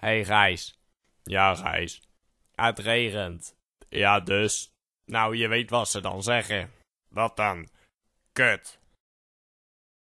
hey, Gijs. Ja, Gijs. Het regent. Ja, dus? Nou, je weet wat ze dan zeggen. Wat dan? Kut.